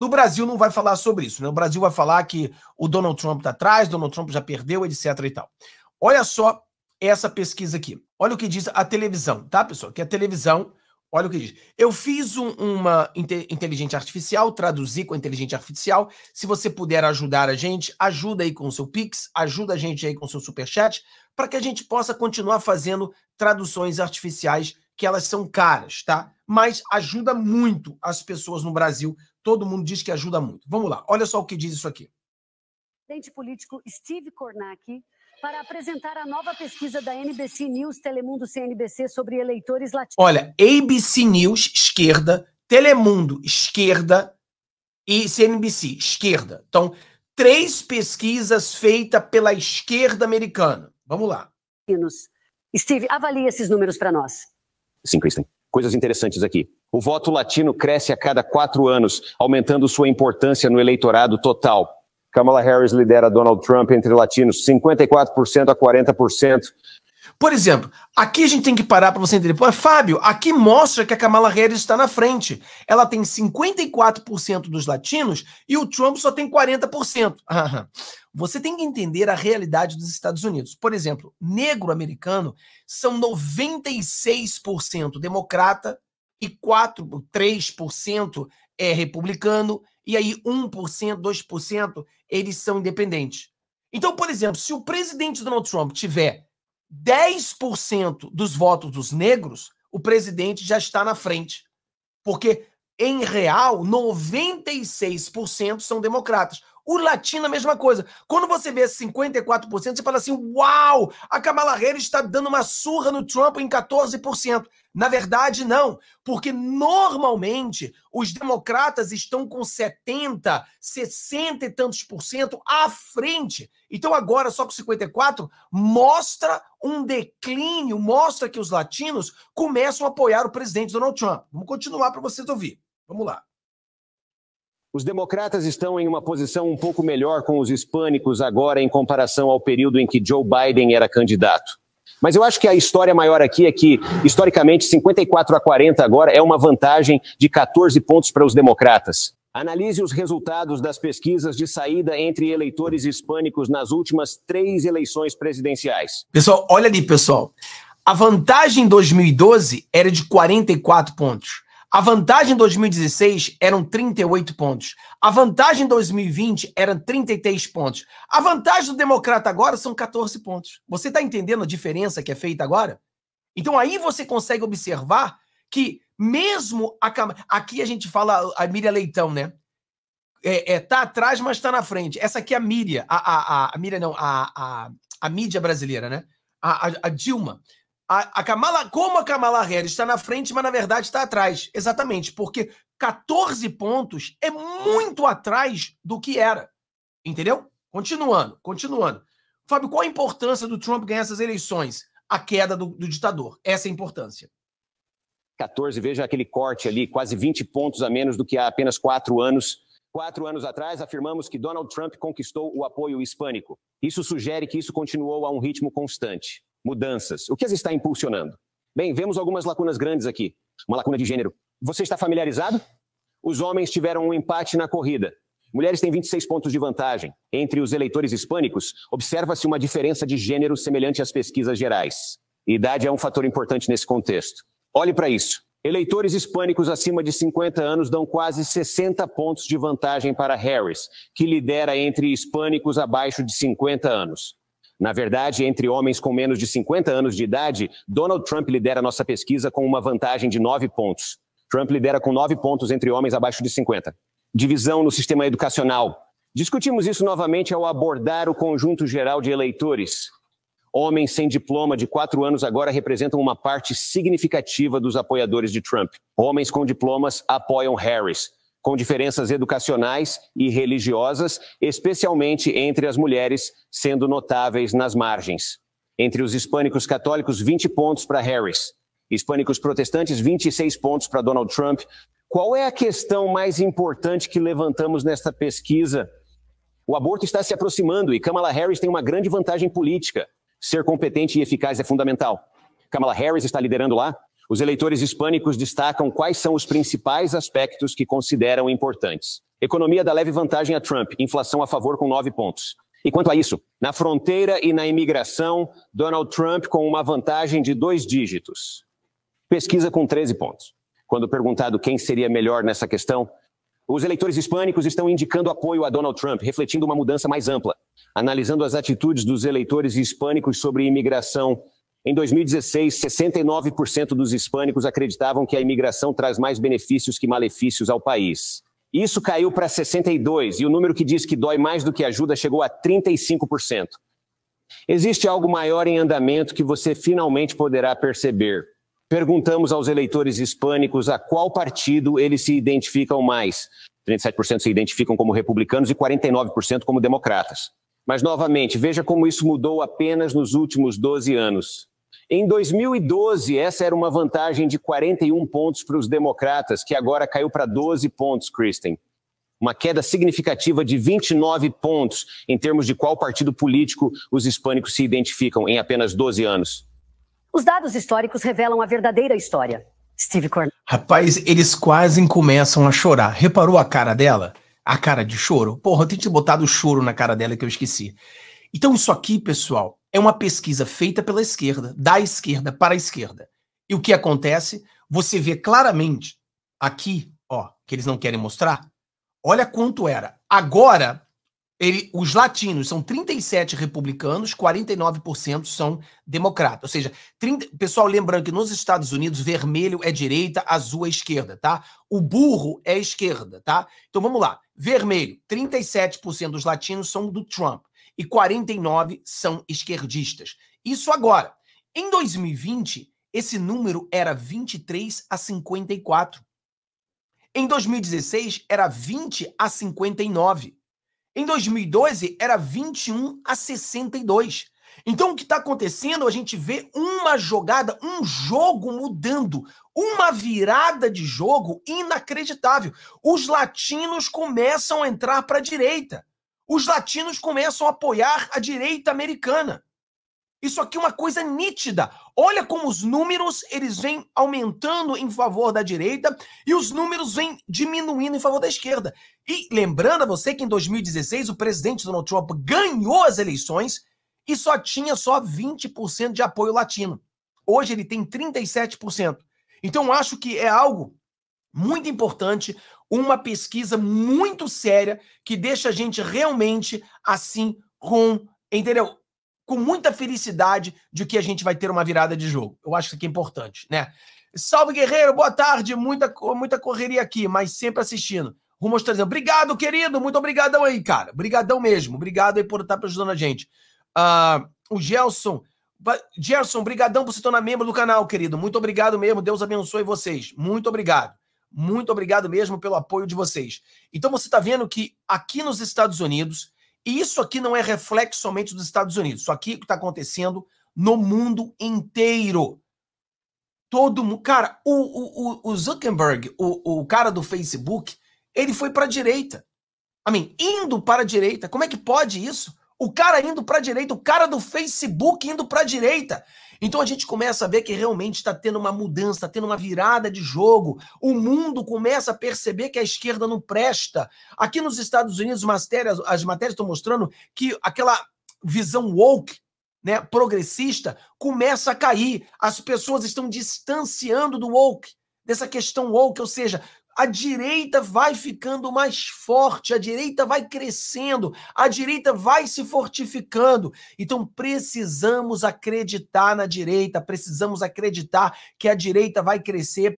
No Brasil não vai falar sobre isso, né? O Brasil vai falar que o Donald Trump está atrás, Donald Trump já perdeu, etc e tal. Olha só essa pesquisa aqui. Olha o que diz a televisão, tá, pessoal? Que a televisão, olha o que diz. Eu fiz um, uma inteligência artificial, traduzi com inteligência artificial. Se você puder ajudar a gente, ajuda aí com o seu Pix, ajuda a gente aí com o seu Superchat, para que a gente possa continuar fazendo traduções artificiais que elas são caras, tá? Mas ajuda muito as pessoas no Brasil. Todo mundo diz que ajuda muito. Vamos lá, olha só o que diz isso aqui. Presidente político Steve Kornack para apresentar a nova pesquisa da NBC News, Telemundo CNBC sobre eleitores latinos. Olha, ABC News, esquerda, Telemundo, esquerda e CNBC, esquerda. Então, três pesquisas feitas pela esquerda americana. Vamos lá. Steve, avalie esses números para nós. Sim, Kristen. Coisas interessantes aqui. O voto latino cresce a cada quatro anos, aumentando sua importância no eleitorado total. Kamala Harris lidera Donald Trump entre latinos, 54% a 40%. Por exemplo, aqui a gente tem que parar para você entender. Pô, é Fábio, aqui mostra que a Kamala Harris está na frente. Ela tem 54% dos latinos e o Trump só tem 40%. Você tem que entender a realidade dos Estados Unidos. Por exemplo, negro americano são 96% democrata e 4, 3% é republicano e aí 1%, 2% eles são independentes. Então, por exemplo, se o presidente Donald Trump tiver 10% dos votos dos negros, o presidente já está na frente. Porque, em real, 96% são democratas. O latino, a mesma coisa. Quando você vê 54%, você fala assim: uau, a Kamala Harris está dando uma surra no Trump em 14%. Na verdade, não, porque normalmente os democratas estão com 70, 60 e tantos por cento à frente. Então, agora, só com 54, mostra um declínio, mostra que os latinos começam a apoiar o presidente Donald Trump. Vamos continuar para vocês ouvir. Vamos lá. Os democratas estão em uma posição um pouco melhor com os hispânicos agora em comparação ao período em que Joe Biden era candidato. Mas eu acho que a história maior aqui é que, historicamente, 54 a 40 agora é uma vantagem de 14 pontos para os democratas. Analise os resultados das pesquisas de saída entre eleitores hispânicos nas últimas três eleições presidenciais. Pessoal, olha ali, pessoal. A vantagem em 2012 era de 44 pontos. A vantagem em 2016 eram 38 pontos. A vantagem em 2020 eram 33 pontos. A vantagem do democrata agora são 14 pontos. Você está entendendo a diferença que é feita agora? Então aí você consegue observar que mesmo a aqui a gente fala a Miriam Leitão, né? É, é tá atrás, mas está na frente. Essa aqui é a Miriam, a, a, a, a Miriam não, a, a, a mídia brasileira, né? a, a, a Dilma. A, a Kamala, como a Kamala Harris está na frente, mas na verdade está atrás. Exatamente, porque 14 pontos é muito atrás do que era. Entendeu? Continuando, continuando. Fábio, qual a importância do Trump ganhar essas eleições? A queda do, do ditador. Essa é a importância. 14, veja aquele corte ali, quase 20 pontos a menos do que há apenas quatro anos. Quatro anos atrás, afirmamos que Donald Trump conquistou o apoio hispânico. Isso sugere que isso continuou a um ritmo constante mudanças. O que as está impulsionando? Bem, vemos algumas lacunas grandes aqui. Uma lacuna de gênero. Você está familiarizado? Os homens tiveram um empate na corrida. Mulheres têm 26 pontos de vantagem. Entre os eleitores hispânicos, observa-se uma diferença de gênero semelhante às pesquisas gerais. Idade é um fator importante nesse contexto. Olhe para isso. Eleitores hispânicos acima de 50 anos dão quase 60 pontos de vantagem para Harris, que lidera entre hispânicos abaixo de 50 anos. Na verdade, entre homens com menos de 50 anos de idade, Donald Trump lidera nossa pesquisa com uma vantagem de 9 pontos. Trump lidera com 9 pontos entre homens abaixo de 50. Divisão no sistema educacional. Discutimos isso novamente ao abordar o conjunto geral de eleitores. Homens sem diploma de quatro anos agora representam uma parte significativa dos apoiadores de Trump. Homens com diplomas apoiam Harris com diferenças educacionais e religiosas, especialmente entre as mulheres, sendo notáveis nas margens. Entre os hispânicos católicos, 20 pontos para Harris. Hispânicos protestantes, 26 pontos para Donald Trump. Qual é a questão mais importante que levantamos nesta pesquisa? O aborto está se aproximando e Kamala Harris tem uma grande vantagem política. Ser competente e eficaz é fundamental. Kamala Harris está liderando lá, os eleitores hispânicos destacam quais são os principais aspectos que consideram importantes. Economia dá leve vantagem a Trump, inflação a favor com nove pontos. E quanto a isso, na fronteira e na imigração, Donald Trump com uma vantagem de dois dígitos. Pesquisa com 13 pontos. Quando perguntado quem seria melhor nessa questão, os eleitores hispânicos estão indicando apoio a Donald Trump, refletindo uma mudança mais ampla. Analisando as atitudes dos eleitores hispânicos sobre imigração em 2016, 69% dos hispânicos acreditavam que a imigração traz mais benefícios que malefícios ao país. Isso caiu para 62% e o número que diz que dói mais do que ajuda chegou a 35%. Existe algo maior em andamento que você finalmente poderá perceber. Perguntamos aos eleitores hispânicos a qual partido eles se identificam mais. 37% se identificam como republicanos e 49% como democratas. Mas, novamente, veja como isso mudou apenas nos últimos 12 anos. Em 2012, essa era uma vantagem de 41 pontos para os democratas, que agora caiu para 12 pontos, Kristen. Uma queda significativa de 29 pontos em termos de qual partido político os hispânicos se identificam em apenas 12 anos. Os dados históricos revelam a verdadeira história. Steve Cornell. Rapaz, eles quase começam a chorar. Reparou a cara dela? A cara de choro? Porra, eu tenho te botado choro na cara dela que eu esqueci. Então, isso aqui, pessoal, é uma pesquisa feita pela esquerda, da esquerda para a esquerda. E o que acontece? Você vê claramente aqui, ó, que eles não querem mostrar. Olha quanto era. Agora, ele, os latinos são 37 republicanos, 49% são democratas. Ou seja, 30, pessoal, lembrando que nos Estados Unidos, vermelho é direita, azul é esquerda, tá? O burro é esquerda, tá? Então vamos lá. Vermelho, 37% dos latinos são do Trump e 49 são esquerdistas. Isso agora. Em 2020, esse número era 23 a 54. Em 2016, era 20 a 59. Em 2012, era 21 a 62. Então, o que está acontecendo? A gente vê uma jogada, um jogo mudando, uma virada de jogo inacreditável. Os latinos começam a entrar para a direita. Os latinos começam a apoiar a direita americana. Isso aqui é uma coisa nítida. Olha como os números eles vêm aumentando em favor da direita e os números vêm diminuindo em favor da esquerda. E lembrando a você que em 2016 o presidente Donald Trump ganhou as eleições e só tinha só 20% de apoio latino. Hoje ele tem 37%. Então, acho que é algo muito importante, uma pesquisa muito séria que deixa a gente realmente assim com, entendeu? Com muita felicidade de que a gente vai ter uma virada de jogo. Eu acho que isso aqui é importante, né? Salve Guerreiro, boa tarde. Muita, muita correria aqui, mas sempre assistindo. Rumo aos 300. Obrigado, querido. Muito obrigadão aí, cara. Obrigadão mesmo. Obrigado aí por estar tá ajudando a gente. Uh, o Gelson Gerson, brigadão por se tornar membro do canal, querido. Muito obrigado mesmo. Deus abençoe vocês. Muito obrigado. Muito obrigado mesmo pelo apoio de vocês. Então você está vendo que aqui nos Estados Unidos, e isso aqui não é reflexo somente dos Estados Unidos, isso aqui é está acontecendo no mundo inteiro. Todo mundo. Cara, o, o, o Zuckerberg, o, o cara do Facebook, ele foi para a direita. I mean, indo para a direita. Como é que pode isso? o cara indo para a direita, o cara do Facebook indo para a direita. Então a gente começa a ver que realmente está tendo uma mudança, está tendo uma virada de jogo. O mundo começa a perceber que a esquerda não presta. Aqui nos Estados Unidos, as matérias estão mostrando que aquela visão woke, né, progressista, começa a cair. As pessoas estão distanciando do woke, dessa questão woke, ou seja, a direita vai ficando mais forte, a direita vai crescendo, a direita vai se fortificando. Então precisamos acreditar na direita, precisamos acreditar que a direita vai crescer,